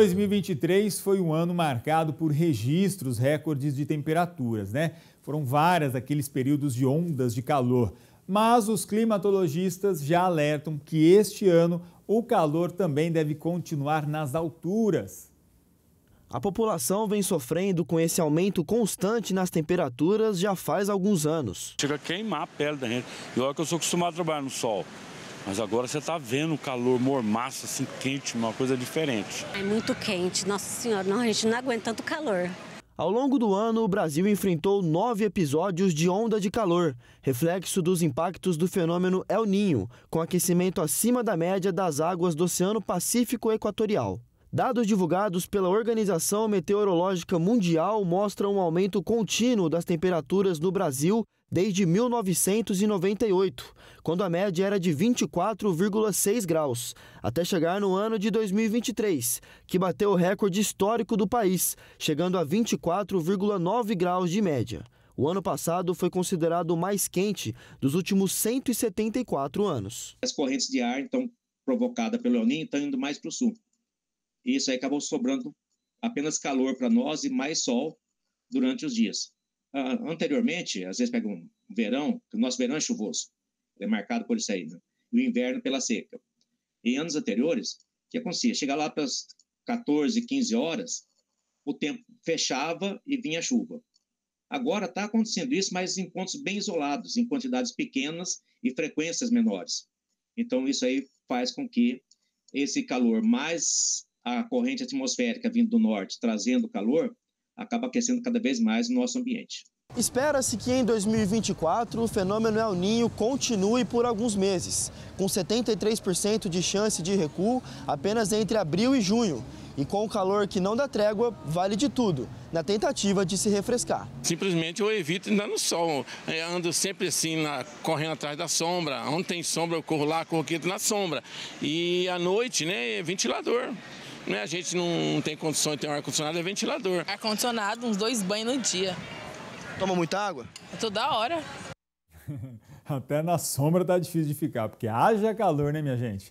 2023 foi um ano marcado por registros recordes de temperaturas, né? Foram várias aqueles períodos de ondas de calor, mas os climatologistas já alertam que este ano o calor também deve continuar nas alturas. A população vem sofrendo com esse aumento constante nas temperaturas já faz alguns anos. Chega a queimar a pele da gente. E olha que eu sou acostumado a trabalhar no sol. Mas agora você está vendo o calor mormaço, assim, quente, uma coisa diferente. É muito quente, nossa senhora, não, a gente não aguenta tanto calor. Ao longo do ano, o Brasil enfrentou nove episódios de onda de calor, reflexo dos impactos do fenômeno El Ninho, com aquecimento acima da média das águas do Oceano Pacífico Equatorial. Dados divulgados pela Organização Meteorológica Mundial mostram um aumento contínuo das temperaturas no Brasil desde 1998, quando a média era de 24,6 graus, até chegar no ano de 2023, que bateu o recorde histórico do país, chegando a 24,9 graus de média. O ano passado foi considerado o mais quente dos últimos 174 anos. As correntes de ar, então, provocada pelo El Niño, estão indo mais para o sul e isso aí acabou sobrando apenas calor para nós e mais sol durante os dias. Uh, anteriormente, às vezes pega um verão, o nosso verão é chuvoso, é marcado por isso aí, né? e o inverno pela seca. Em anos anteriores, o que acontecia? Chegar lá para as 14, 15 horas, o tempo fechava e vinha chuva. Agora está acontecendo isso, mas em pontos bem isolados, em quantidades pequenas e frequências menores. Então, isso aí faz com que esse calor mais a corrente atmosférica vindo do norte trazendo calor, acaba aquecendo cada vez mais o nosso ambiente. Espera-se que em 2024 o fenômeno El Ninho continue por alguns meses, com 73% de chance de recuo apenas entre abril e junho. E com o calor que não dá trégua, vale de tudo, na tentativa de se refrescar. Simplesmente eu evito andar no sol. Eu é, ando sempre assim, na, correndo atrás da sombra. Onde tem sombra, eu corro lá, corro aqui na sombra. E à noite, né, é ventilador. Né? A gente não tem condição de ter um ar-condicionado, é ventilador. Ar-condicionado, uns dois banhos no dia. Toma muita água? É toda hora. Até na sombra tá difícil de ficar, porque haja calor, né, minha gente?